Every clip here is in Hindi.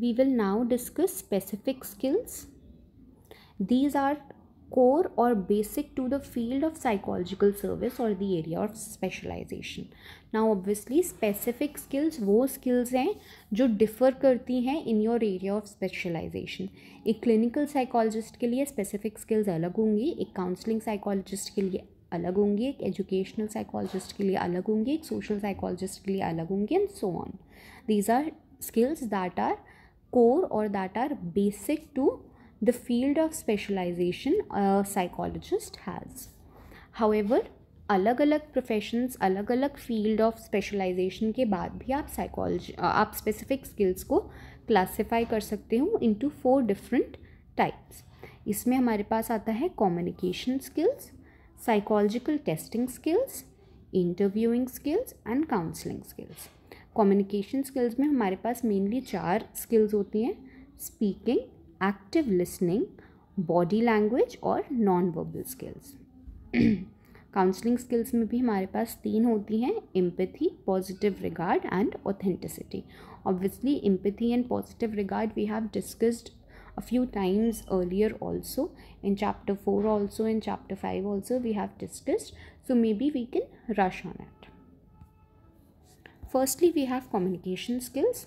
we will now discuss specific skills. These are core or basic to the field of psychological service or the area of specialization. Now obviously specific skills those skills हैं जो differ करती हैं in your area of specialization. A clinical psychologist ke liye specific skills अलग होंगी counseling psychologist ke liye अलग होंगी एक एजुकेशनल psychologist के लिए अलग होंगी एक सोशल साइकोलॉजिस्ट के लिए अलग होंगी and so on these are core और that are basic to the field of specialisation psychologist has however अलग अलग प्रोफेशंस अलग अलग फील्ड ऑफ स्पेशलाइजेशन के बाद भी आप साइकोलॉजी आप स्पेसिफिक स्किल्स को क्लासिफाई कर सकते हो इनटू फोर डिफरेंट टाइप्स इसमें हमारे पास आता है communication skills psychological testing skills interviewing skills and counselling skills communication skills में हमारे पास मेनली चार स्किल्स होती हैं speaking active listening body language और non verbal skills counselling skills में भी हमारे पास तीन होती हैं empathy positive regard and authenticity obviously empathy and positive regard we have discussed a few times earlier also in chapter four also in chapter five also we have discussed so maybe we can rush on at Firstly, we have communication skills.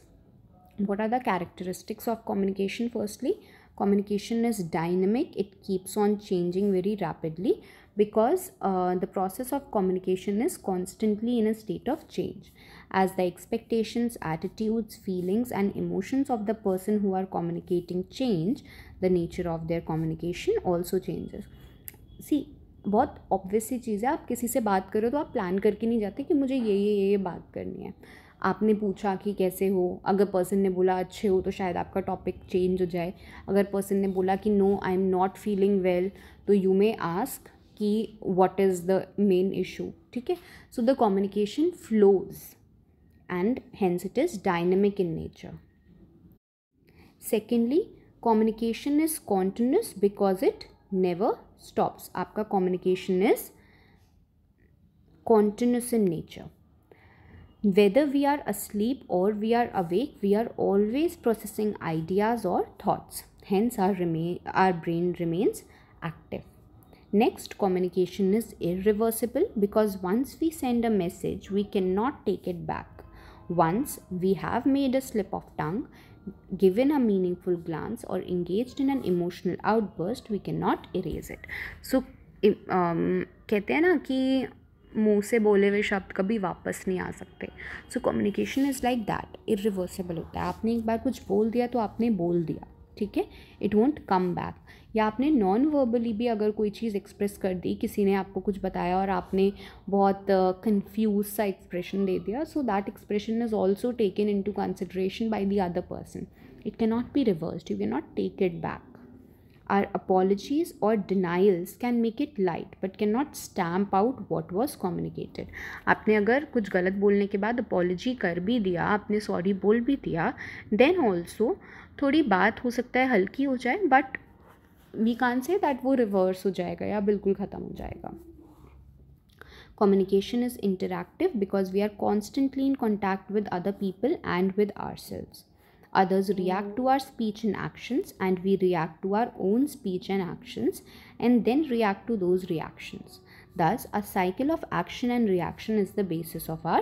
What are the characteristics of communication? Firstly, communication is dynamic, it keeps on changing very rapidly because uh, the process of communication is constantly in a state of change. As the expectations, attitudes, feelings, and emotions of the person who are communicating change, the nature of their communication also changes. See, बहुत ऑब्वियस सी चीज़ है आप किसी से बात करो तो आप प्लान करके नहीं जाते कि मुझे ये ये ये ये बात करनी है आपने पूछा कि कैसे हो अगर पर्सन ने बोला अच्छे हो तो शायद आपका टॉपिक चेंज हो जाए अगर पर्सन ने बोला कि no I am not feeling well तो यू मे आस्क कि what is the main issue ठीक है so the communication flows and hence it is dynamic in nature secondly communication is continuous because it never stops आपका communication is continuous in nature whether we are asleep or we are awake we are always processing ideas or thoughts hence our remain our brain remains active next communication is irreversible because once we send a message we cannot take it back once we have made a slip of tongue given a meaningful glance or engaged in an emotional outburst we cannot erase it so um, कहते हैं ना कि मुंह से बोले हुए शब्द कभी वापस नहीं आ सकते so communication is like that irreversible होता है आपने एक बार कुछ बोल दिया तो आपने बोल दिया ठीक है इट वोंट कम बैक या आपने नॉन वर्बली भी अगर कोई चीज़ एक्सप्रेस कर दी किसी ने आपको कुछ बताया और आपने बहुत कन्फ्यूज uh, सा एक्सप्रेशन दे दिया so that expression is also taken into consideration by the other person it not be reverse you can not take it back or apologies और denials can make it light but can not stamp out what was communicated आपने अगर कुछ गलत बोलने के बाद अपॉलोजी कर भी दिया आपने सॉरी बोल भी दिया देन ऑल्सो थोड़ी बात हो सकता है हल्की हो जाए but We can't say that reverse reverse जाएगा या बिल्कुल ख़त्म हो communication is interactive because we are constantly in contact with other people and with ourselves others react to our speech and actions and we react to our own speech and actions and then react to those reactions thus a cycle of action and reaction is the basis of our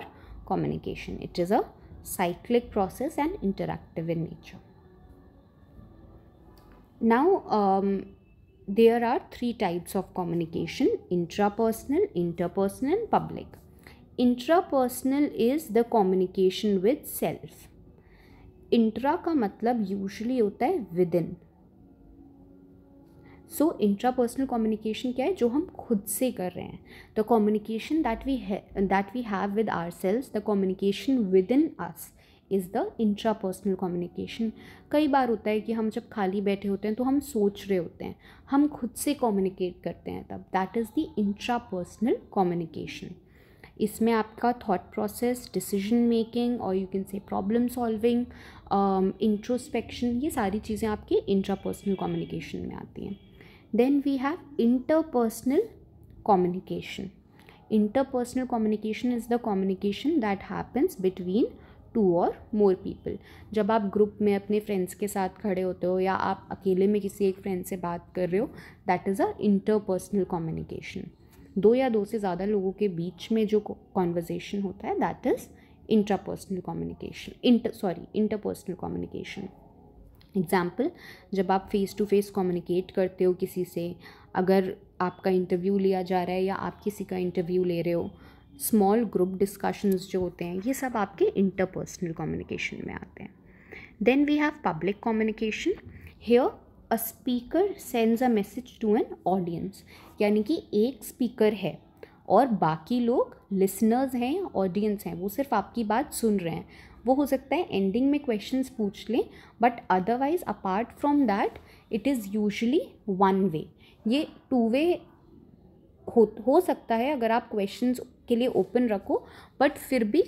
communication it is a cyclic process and interactive in nature Now, um, there are three types of communication intrapersonal, interpersonal, and public. Intrapersonal is the communication with self. Intra का मतलब यूजुअली होता है within so intrapersonal communication क्या है जो हम खुद से कर रहे हैं the communication that we that we have with ourselves the communication within us is the intrapersonal communication कई बार होता है कि हम जब खाली बैठे होते हैं तो हम सोच रहे होते हैं हम खुद से कम्युनिकेट करते हैं तब that is the intrapersonal communication इसमें आपका थॉट प्रोसेस डिसीजन मेकिंग और you can say problem solving introspection ये सारी चीज़ें आपके इंट्रा पर्सनल कम्युनिकेशन में आती हैं then we have interpersonal communication interpersonal communication is the communication that happens between two और मोर पीपल जब आप ग्रुप में अपने फ्रेंड्स के साथ खड़े होते हो या आप अकेले में किसी एक फ्रेंड से बात कर रहे हो that is a interpersonal communication दो या दो से ज़्यादा लोगों के बीच में जो कॉन्वर्जेसन होता है that is interpersonal communication inter sorry interpersonal communication example जब आप फेस टू फेस कम्युनिकेट करते हो किसी से अगर आपका इंटरव्यू लिया जा रहा है या आप किसी का इंटरव्यू ले रहे हो स्मॉल ग्रुप डिस्कशंस जो होते हैं ये सब आपके इंटरपर्सनल कम्युनिकेशन में आते हैं then we have public communication here a speaker sends a message to an audience यानी कि एक स्पीकर है और बाकी लोग लिसनर्स हैं ऑडियंस हैं वो सिर्फ आपकी बात सुन रहे हैं वो हो सकता है एंडिंग में क्वेश्चंस पूछ लें but otherwise apart from that it is usually one way ये टू वे हो हो सकता है अगर आप क्वेश्चन के लिए ओपन रखो बट फिर भी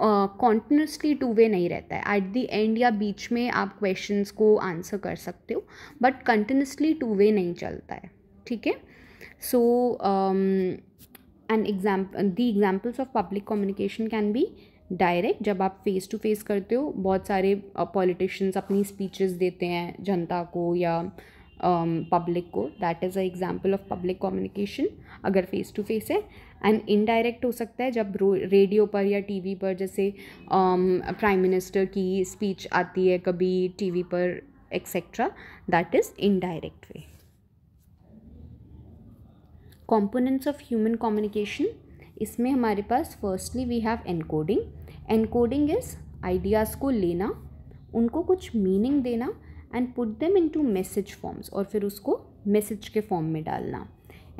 कॉन्टिन्यूसली टू वे नहीं रहता है एट दी एंड या बीच में आप क्वेश्चन को आंसर कर सकते हो बट कंटिन्यूसली टू वे नहीं चलता है ठीक है so an examp the examples of public communication can be direct जब आप फेस टू फेस करते हो बहुत सारे पॉलिटिशियंस अपनी स्पीचेस देते हैं जनता को या पब्लिक um, को that is a example of public communication अगर फेस टू फेस है एंड इनडायरेक्ट हो सकता है जब रेडियो पर या टीवी पर जैसे प्राइम um, मिनिस्टर की स्पीच आती है कभी टीवी पर etcetera that is indirect way components of human communication इसमें हमारे पास firstly we have encoding encoding is ideas को लेना उनको कुछ मीनिंग देना and put them into message forms और फिर उसको मैसेज के फॉर्म में डालना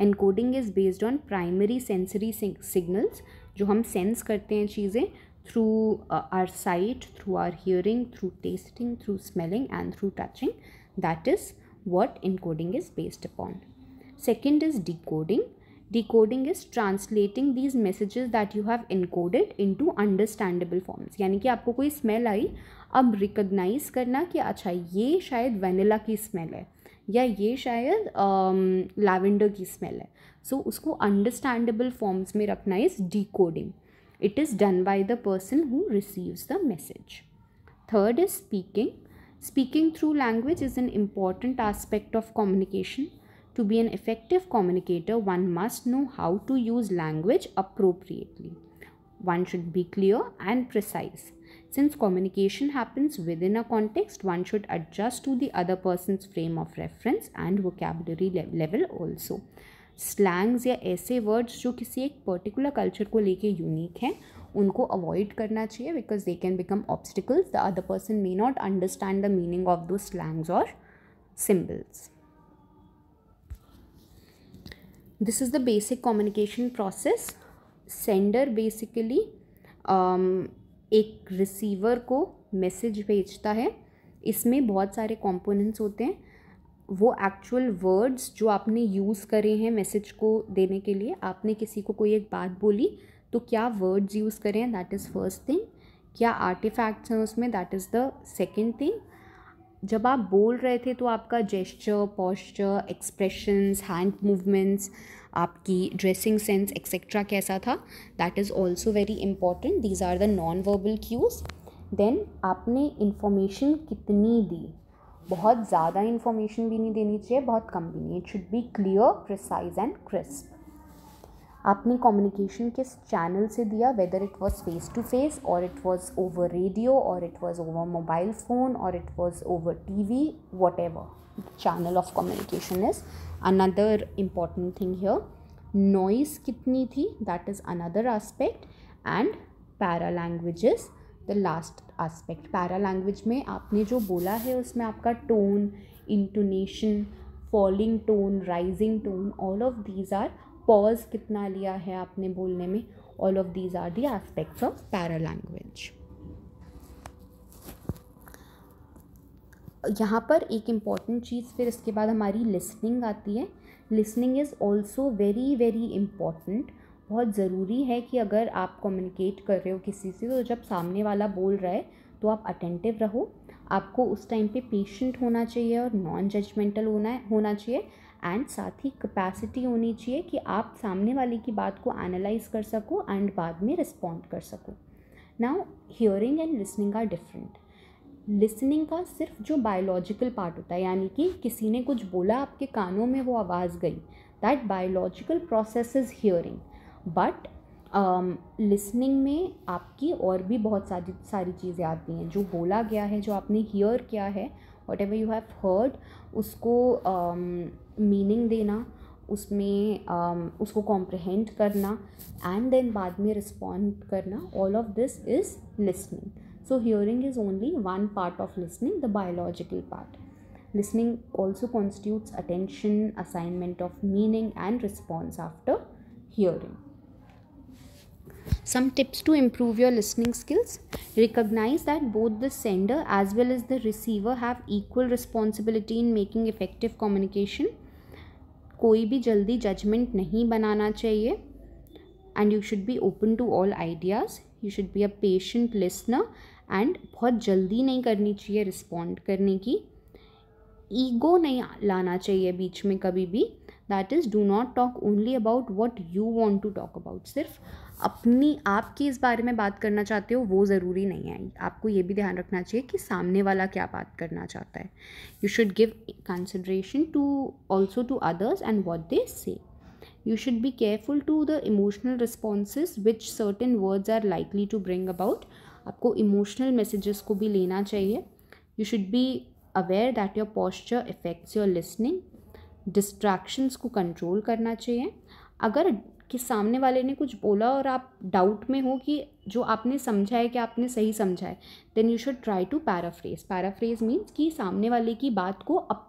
encoding is based on primary sensory signals जो हम सेंस करते हैं चीज़ें through our site through our hearing through tasting through smelling and through touching that is what is based upon second is decoding decoding is translating these messages that you have encoded into understandable forms यानी कि आपको कोई स्मेल आई अब रिकग्नाइज करना कि अच्छा ये शायद वेनिला की स्मेल है या ये शायद लैवेंडर um, की स्मेल है सो so, उसको अंडरस्टैंडेबल फॉर्म्स में रखना is decoding it is done by the person who receives the message third is speaking speaking through language is an important aspect of communication To be an effective communicator, one must know how to use language appropriately. One should be clear and precise. Since communication happens within a context, one should adjust to the other person's frame of reference and vocabulary le level also. Slangs या ऐसे वर्ड्स जो किसी एक पर्टिकुलर कल्चर को लेके यूनिक हैं उनको अवॉइड करना चाहिए because they can become obstacles the other person may not understand the meaning of those slangs और symbols this is the basic communication process sender basically um, एक रिसीवर को मैसेज भेजता है इसमें बहुत सारे कंपोनेंट्स होते हैं वो एक्चुअल वर्ड्स जो आपने यूज़ करे हैं मैसेज को देने के लिए आपने किसी को कोई एक बात बोली तो क्या वर्ड्स यूज़ करें दैट इज़ फर्स्ट थिंग क्या आर्टिफैक्ट्स हैं उसमें that is the second thing जब आप बोल रहे थे तो आपका gesture posture expressions hand movements आपकी ड्रेसिंग सेंस एक्सेट्रा कैसा था that is also very important these are the non verbal cues then आपने इन्फॉर्मेशन कितनी दी बहुत ज़्यादा इन्फॉर्मेशन भी नहीं देनी चाहिए बहुत कम भी नहीं it should be clear precise and crisp आपने कम्युनिकेशन किस चैनल से दिया whether it was face to face और इट वॉज ओवर रेडियो और it was over mobile phone और it was over T V whatever channel of communication is another important thing here noise कितनी थी that is another aspect and paralanguages the last aspect paralanguage में आपने जो बोला है उसमें आपका tone intonation falling tone rising tone all of these are pause कितना लिया है आपने बोलने में all of these are the aspects of paralanguage यहाँ पर एक इम्पॉर्टेंट चीज़ फिर इसके बाद हमारी लिसनिंग आती है listening is also very very important बहुत ज़रूरी है कि अगर आप कम्युनिकेट कर रहे हो किसी से तो जब सामने वाला बोल रहा है तो आप अटेंटिव रहो आपको उस टाइम पे पेशेंट होना चाहिए और नॉन जजमेंटल होना होना चाहिए एंड साथ ही कैपेसिटी होनी चाहिए कि आप सामने वाले की बात को एनालाइज कर सको एंड बाद में रिस्पॉन्ड कर सको now hearing and listening are different listening का सिर्फ जो बायोलॉजिकल पार्ट होता है यानी कि किसी ने कुछ बोला आपके कानों में वो आवाज़ गई that biological process is hearing but listening में आपकी और भी बहुत सारी सारी चीज़ें आती हैं जो बोला गया है जो आपने हियर किया है whatever you have heard उसको मीनिंग um, देना उसमें um, उसको कॉम्प्रहेंड करना एंड देन बाद में रिस्पॉन्ड करना all of this is listening so hearing is only one part of listening the biological part listening also constitutes attention assignment of meaning and response after hearing Some tips to improve your listening skills. Recognize that both the sender as well as the receiver have equal responsibility in making effective communication. कोई भी जल्दी जजमेंट नहीं बनाना चाहिए and you should be open to all ideas you should be a patient listener and बहुत जल्दी नहीं करनी चाहिए रिस्पॉन्ड करने की ईगो नहीं लाना चाहिए बीच में कभी भी that is do not talk only about what you want to talk about सिर्फ अपनी आप की इस बारे में बात करना चाहते हो वो ज़रूरी नहीं है आपको ये भी ध्यान रखना चाहिए कि सामने वाला क्या बात करना चाहता है you should give consideration to also to others and what they say you should be careful to the emotional responses which certain words are likely to bring about आपको इमोशनल मैसेजेस को भी लेना चाहिए you should be aware that your posture affects your listening distractions को कंट्रोल करना चाहिए अगर कि सामने वाले ने कुछ बोला और आप डाउट में हो कि जो आपने समझा है कि आपने सही समझा है then you should try to paraphrase paraphrase means कि सामने वाले की बात को अप,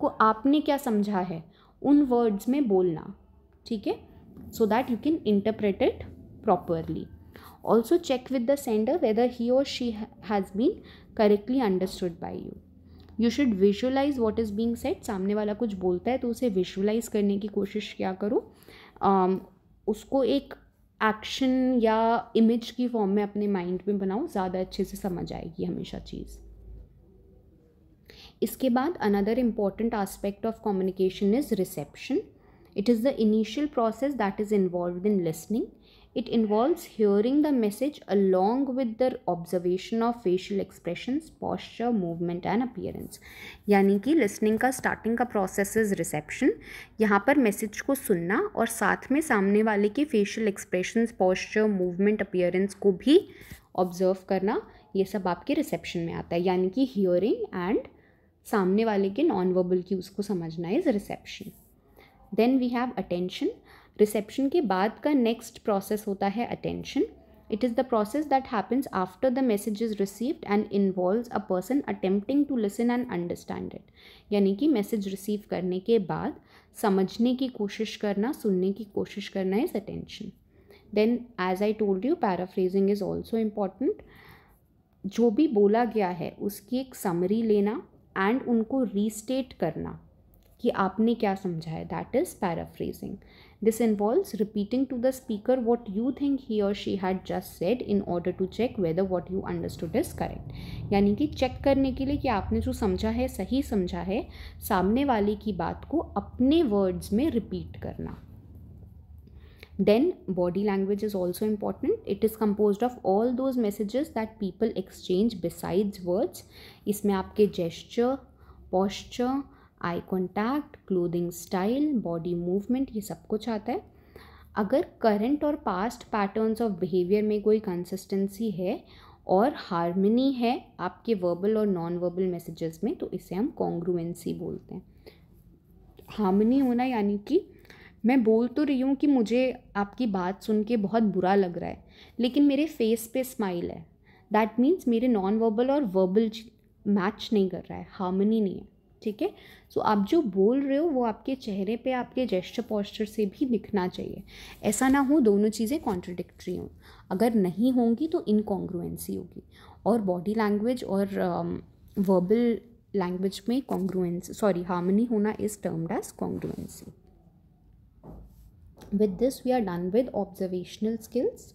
को आपने क्या समझा है उन वर्ड्स में बोलना ठीक है so that you can interpret it properly also check with the sender whether he और she has been correctly understood by you you should visualise what is being said सामने वाला कुछ बोलता है तो उसे विजुअलाइज करने की कोशिश क्या करो um, उसको एक एक्शन या इमेज की फॉर्म में अपने माइंड में बनाऊँ ज़्यादा अच्छे से समझ आएगी हमेशा चीज़ इसके बाद another important aspect of communication is reception it is the initial process that is involve in listening It involves hearing the message along with the observation of facial expressions, posture, movement and appearance. यानी कि listening का starting का process is reception. यहाँ पर message को सुनना और साथ में सामने वाले के facial expressions, posture, movement, appearance को भी observe करना ये सब आपके reception में आता है यानी कि hearing and सामने वाले के नॉन वर्बल की उसको समझना is reception then we have attention रिसेप्शन के बाद का नेक्स्ट प्रोसेस होता है attention it is the process that happens after the message is received and involve a person attempting to listen and understand it यानी कि मैसेज रिसीव करने के बाद समझने की कोशिश करना सुनने की कोशिश करना is attention then as I told you paraphrasing is also important जो भी बोला गया है उसकी एक समरी लेना एंड उनको रीस्टेट करना कि आपने क्या समझा है that is paraphrasing this involve repeating to the speaker what you think he और she had just said in order to check whether what you understood is correct यानी कि चेक करने के लिए कि आपने जो समझा है सही समझा है सामने वाले की बात को अपने वर्ड्स में रिपीट करना then body language is also important it is composed of all those messages that people exchange besides words इसमें आपके gesture posture eye contact clothing style body movement ये सब कुछ आता है अगर करंट और पास्ट पैटर्न्स ऑफ बिहेवियर में कोई कंसिस्टेंसी है और हारमनी है आपके वर्बल और नॉन वर्बल मैसेजेस में तो इसे हम कॉन्ग्रुएंसी बोलते हैं हारमनी होना यानी कि मैं बोल तो रही हूँ कि मुझे आपकी बात सुन के बहुत बुरा लग रहा है लेकिन मेरे फेस पे स्माइल है दैट मीन्स मेरे नॉन वर्बल और वर्बल मैच नहीं कर रहा है हार्मनी नहीं है ठीक है सो आप जो बोल रहे हो वो आपके चेहरे पे आपके जेस्टर पॉस्चर से भी दिखना चाहिए ऐसा ना हो दोनों चीज़ें कॉन्ट्रडिक्ट्री हों अगर नहीं होंगी तो इनकॉन्ग्रुएंसी होगी और बॉडी लैंग्वेज और वर्बल um, लैंग्वेज में कॉन्ग्रुएंस सॉरी हार्मनी होना is termed as congruency with this we are done with observational skills